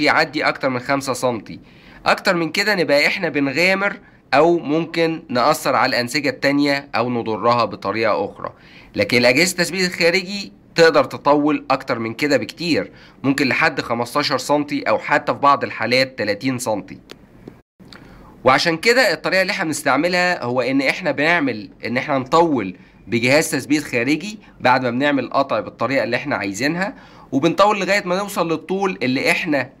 يعدي اكتر من 5 سم اكتر من كده نبقى احنا بنغامر او ممكن نأثر على الانسجة التانية او نضرها بطريقة اخرى لكن الاجهزة التثبيت الخارجي تقدر تطول اكتر من كده بكتير ممكن لحد 15 سم او حتى في بعض الحالات 30 سم وعشان كده الطريقة اللي احنا بنستعملها هو ان احنا بنعمل ان احنا نطول بجهاز تثبيت خارجي بعد ما بنعمل قطع بالطريقة اللي احنا عايزينها وبنطول لغاية ما نوصل للطول اللي احنا